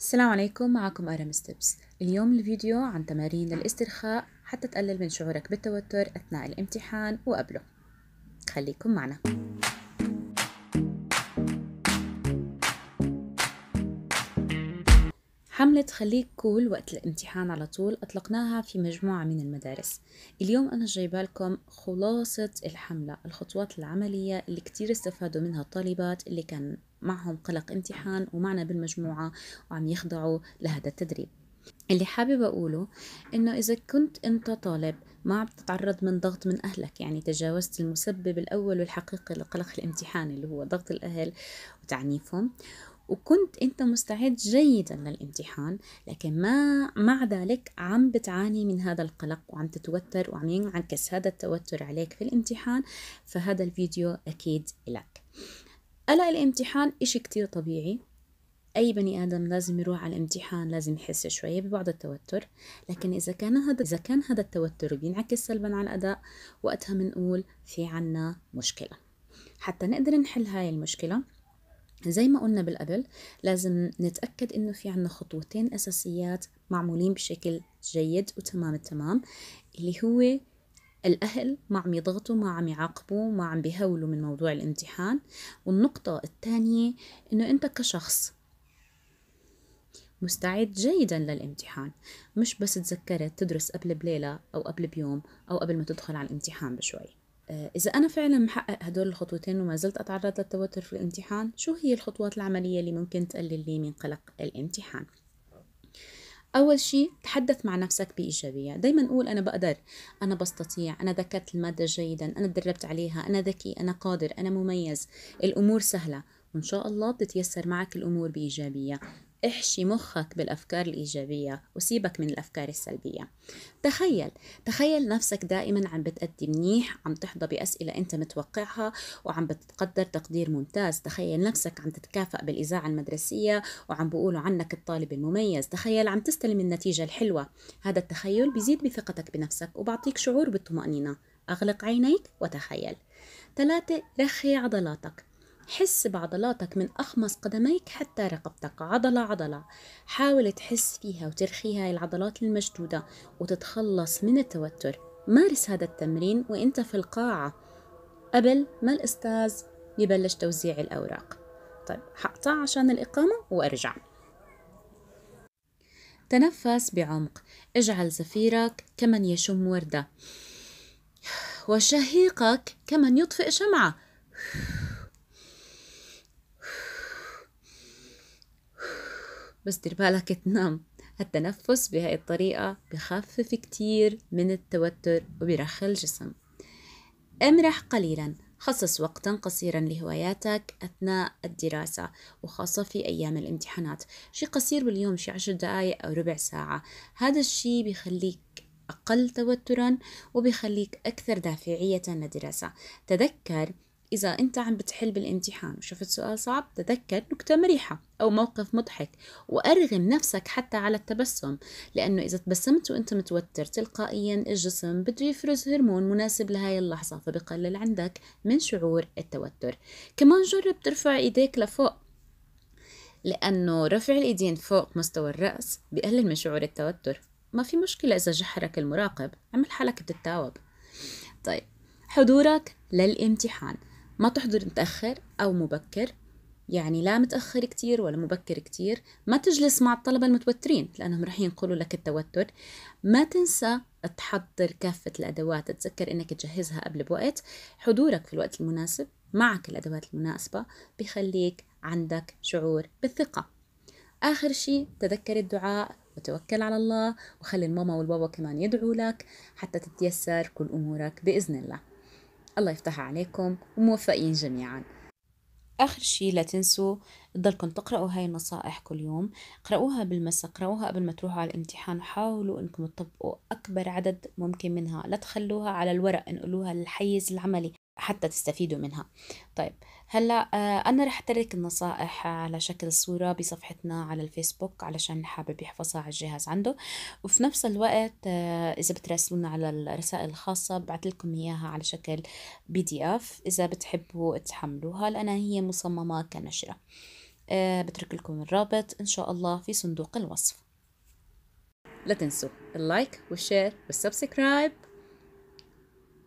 السلام عليكم معكم أرم ستيبس اليوم الفيديو عن تمارين الاسترخاء حتى تقلل من شعورك بالتوتر أثناء الامتحان وقبله خليكم معنا حملة خليك كول وقت الامتحان على طول أطلقناها في مجموعة من المدارس اليوم أنا جايبة لكم خلاصة الحملة الخطوات العملية اللي كتير استفادوا منها الطالبات اللي كان معهم قلق امتحان ومعنا بالمجموعة وعم يخضعوا لهذا التدريب اللي حابب أقوله إنه إذا كنت أنت طالب ما عم تتعرض من ضغط من أهلك يعني تجاوزت المسبب الأول والحقيقي لقلق الامتحان اللي هو ضغط الأهل وتعنيفهم وكنت انت مستعد جيدا للامتحان لكن ما مع ذلك عم بتعاني من هذا القلق وعم تتوتر وعم ينعكس هذا التوتر عليك في الامتحان فهذا الفيديو اكيد لك قلق الامتحان إشي كتير طبيعي أي بني آدم لازم يروح على الامتحان لازم يحس شوية ببعض التوتر لكن إذا كان هذا إذا كان هذا التوتر بينعكس سلبا على الأداء وقتها بنقول في عنا مشكلة حتى نقدر نحل هاي المشكلة زي ما قلنا بالقبل لازم نتأكد إنه في عنا خطوتين أساسيات معمولين بشكل جيد وتمام التمام اللي هو الأهل ما عم يضغطوا ما عم يعاقبوا ما عم بيهولوا من موضوع الامتحان والنقطة الثانية إنه أنت كشخص مستعد جيدا للامتحان مش بس تذكرت تدرس قبل بليلة أو قبل بيوم أو قبل ما تدخل على الامتحان بشوي آه، إذا أنا فعلا محقق هدول الخطوتين وما زلت أتعرض للتوتر في الامتحان شو هي الخطوات العملية اللي ممكن تقلل لي من قلق الامتحان أول شيء تحدث مع نفسك بإيجابية دايما أقول أنا بقدر أنا بستطيع أنا ذكرت المادة جيدا أنا تدربت عليها أنا ذكي أنا قادر أنا مميز الأمور سهلة وإن شاء الله بتتيسر معك الأمور بإيجابية احشي مخك بالأفكار الإيجابية وسيبك من الأفكار السلبية تخيل تخيل نفسك دائما عم بتأدي منيح عم تحظى بأسئلة أنت متوقعها وعم بتتقدر تقدير ممتاز تخيل نفسك عم تتكافأ بالإذاعة المدرسية وعم بقولوا عنك الطالب المميز تخيل عم تستلم النتيجة الحلوة هذا التخيل بيزيد بثقتك بنفسك وبعطيك شعور بالطمأنينة أغلق عينيك وتخيل ثلاثة رخي عضلاتك حس بعضلاتك من أخمص قدميك حتى رقبتك عضلة عضلة حاول تحس فيها وترخي هاي العضلات المشدودة وتتخلص من التوتر مارس هذا التمرين وانت في القاعة قبل ما الأستاذ يبلش توزيع الأوراق طيب حقطع عشان الإقامة وأرجع تنفس بعمق اجعل زفيرك كمن يشم وردة وشهيقك كمن يطفئ شمعة بس دير بالك تنام التنفس بهاي الطريقة بخفف كتير من التوتر وبرخي الجسم امرح قليلا خصص وقتا قصيرا لهواياتك أثناء الدراسة وخاصة في أيام الامتحانات شي قصير باليوم شي عشر دقايق أو ربع ساعة هذا الشي بيخليك أقل توترا وبيخليك أكثر دافعية للدراسة تذكر إذا أنت عم بتحل بالامتحان وشفت سؤال صعب تذكر نكتة مريحة أو موقف مضحك وأرغم نفسك حتى على التبسم لأنه إذا تبسمت وأنت متوتر تلقائيا الجسم بده يفرز هرمون مناسب لهاي اللحظة فبقلل عندك من شعور التوتر كمان جرب ترفع إيديك لفوق لأنه رفع الإيدين فوق مستوى الرأس بقلل من شعور التوتر ما في مشكلة إذا جحرك المراقب عمل حالك بتتاوب طيب حضورك للامتحان ما تحضر متأخر أو مبكر يعني لا متأخر كتير ولا مبكر كتير ما تجلس مع الطلبة المتوترين لأنهم رح ينقلوا لك التوتر ما تنسى تحضر كافة الأدوات تذكر أنك تجهزها قبل بوقت حضورك في الوقت المناسب معك الأدوات المناسبة بخليك عندك شعور بالثقة آخر شيء تذكر الدعاء وتوكل على الله وخلي الماما والبابا كمان يدعوا لك حتى تتيسر كل أمورك بإذن الله الله يفتحها عليكم وموفقين جميعاً اخر شيء لا تنسوا تضلكم تقرأوا هاي النصائح كل يوم اقرأوها بالمساء اقرأوها قبل ما تروحوا على الامتحان حاولوا انكم تطبقوا اكبر عدد ممكن منها لا تخلوها على الورق انقلوها للحيز العملي حتى تستفيدوا منها طيب هلا آه، انا رح اترك النصائح على شكل صوره بصفحتنا على الفيسبوك علشان اللي حابب يحفظها على الجهاز عنده وفي نفس الوقت آه، اذا بتراسلونا على الرسائل الخاصه ببعث لكم اياها على شكل بي دي اف اذا بتحبوا تحملوها لانها هي مصممه كنشره آه، بترك لكم الرابط ان شاء الله في صندوق الوصف لا تنسوا اللايك والشير والسبسكرايب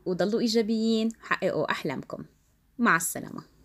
وضلوا إيجابيين حققوا أحلامكم مع السلامة